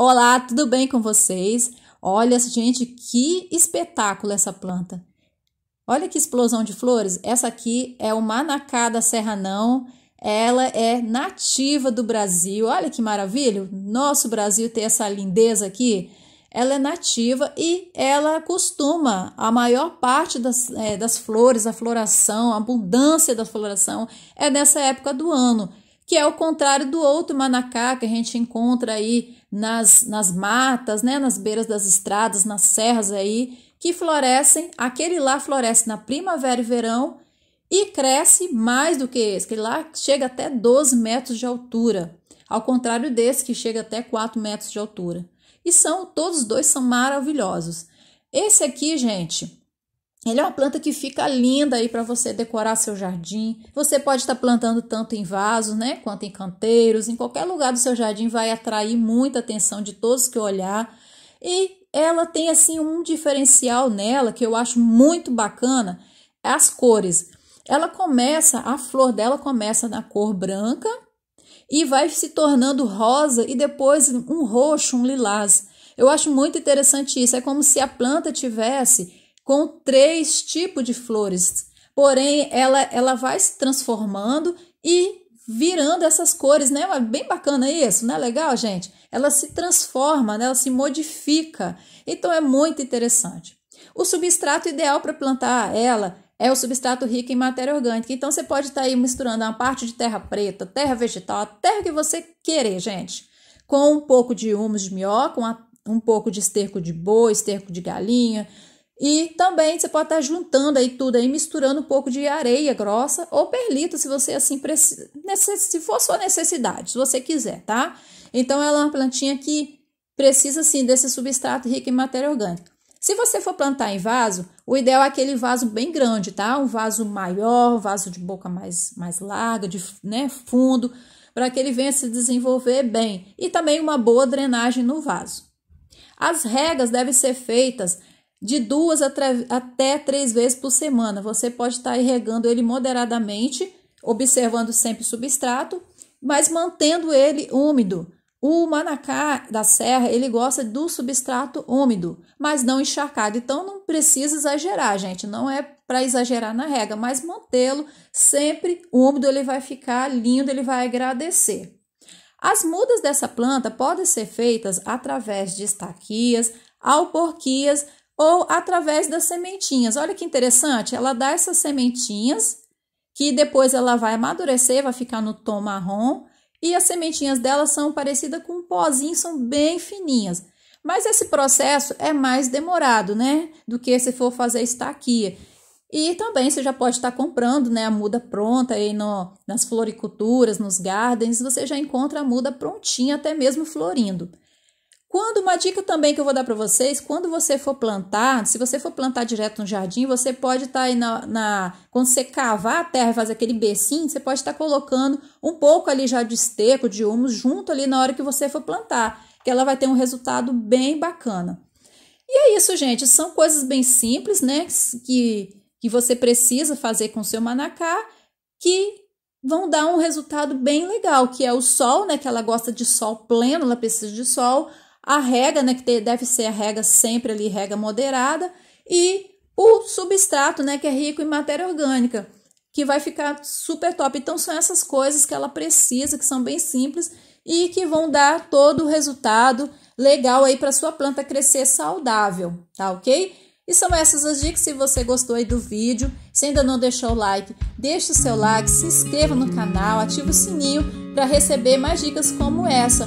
Olá, tudo bem com vocês? Olha, gente, que espetáculo essa planta. Olha que explosão de flores. Essa aqui é o Manacá da Serranão. Ela é nativa do Brasil. Olha que maravilha! Nosso Brasil tem essa lindeza aqui. Ela é nativa e ela costuma a maior parte das, é, das flores, a floração, a abundância da floração é nessa época do ano que é o contrário do outro manacá que a gente encontra aí nas, nas matas, né, nas beiras das estradas, nas serras aí, que florescem. Aquele lá floresce na primavera e verão e cresce mais do que esse, que lá chega até 12 metros de altura, ao contrário desse que chega até 4 metros de altura. E são, todos dois são maravilhosos. Esse aqui, gente, ele é uma planta que fica linda aí para você decorar seu jardim. Você pode estar tá plantando tanto em vasos, né, quanto em canteiros, em qualquer lugar do seu jardim vai atrair muita atenção de todos que olhar. E ela tem assim um diferencial nela que eu acho muito bacana, é as cores. Ela começa, a flor dela começa na cor branca e vai se tornando rosa e depois um roxo, um lilás. Eu acho muito interessante isso. É como se a planta tivesse com três tipos de flores. Porém, ela, ela vai se transformando e virando essas cores, né? Bem bacana isso, né? Legal, gente? Ela se transforma, né? ela se modifica. Então, é muito interessante. O substrato ideal para plantar ela é o substrato rico em matéria orgânica. Então, você pode estar tá aí misturando uma parte de terra preta, terra vegetal, a terra que você querer, gente. Com um pouco de humus de com um pouco de esterco de boi, esterco de galinha, e também você pode estar juntando aí tudo aí, misturando um pouco de areia grossa ou perlita, se você assim precisa, se for sua necessidade, se você quiser, tá? Então ela é uma plantinha que precisa sim desse substrato rico em matéria orgânica. Se você for plantar em vaso, o ideal é aquele vaso bem grande, tá? Um vaso maior, um vaso de boca mais, mais larga, de né, fundo, para que ele venha se desenvolver bem e também uma boa drenagem no vaso. As regas devem ser feitas de duas até três vezes por semana. Você pode estar regando ele moderadamente, observando sempre o substrato, mas mantendo ele úmido. O manacá da serra, ele gosta do substrato úmido, mas não encharcado. Então, não precisa exagerar, gente. Não é para exagerar na rega, mas mantê-lo sempre úmido, ele vai ficar lindo, ele vai agradecer. As mudas dessa planta podem ser feitas através de estaquias, alporquias ou através das sementinhas. Olha que interessante, ela dá essas sementinhas que depois ela vai amadurecer, vai ficar no tom marrom, e as sementinhas dela são parecidas com um pozinho, são bem fininhas. Mas esse processo é mais demorado, né, do que se for fazer estaquia. E também você já pode estar comprando, né, a muda pronta aí no, nas floriculturas, nos gardens, você já encontra a muda prontinha até mesmo florindo. Quando uma dica também que eu vou dar para vocês, quando você for plantar, se você for plantar direto no jardim, você pode estar tá aí na, na, quando você cavar a terra e fazer aquele becinho, você pode estar tá colocando um pouco ali já de esterco, de humus junto ali na hora que você for plantar, que ela vai ter um resultado bem bacana. E é isso, gente, são coisas bem simples, né, que que você precisa fazer com seu manacá, que vão dar um resultado bem legal, que é o sol, né, que ela gosta de sol pleno, ela precisa de sol a rega, né, que deve ser a rega sempre ali, rega moderada, e o substrato, né, que é rico em matéria orgânica, que vai ficar super top. Então são essas coisas que ela precisa, que são bem simples e que vão dar todo o resultado legal aí para sua planta crescer saudável, tá OK? E são essas as dicas. Se você gostou aí do vídeo, se ainda não deixou o like, deixe o seu like, se inscreva no canal, ative o sininho para receber mais dicas como essa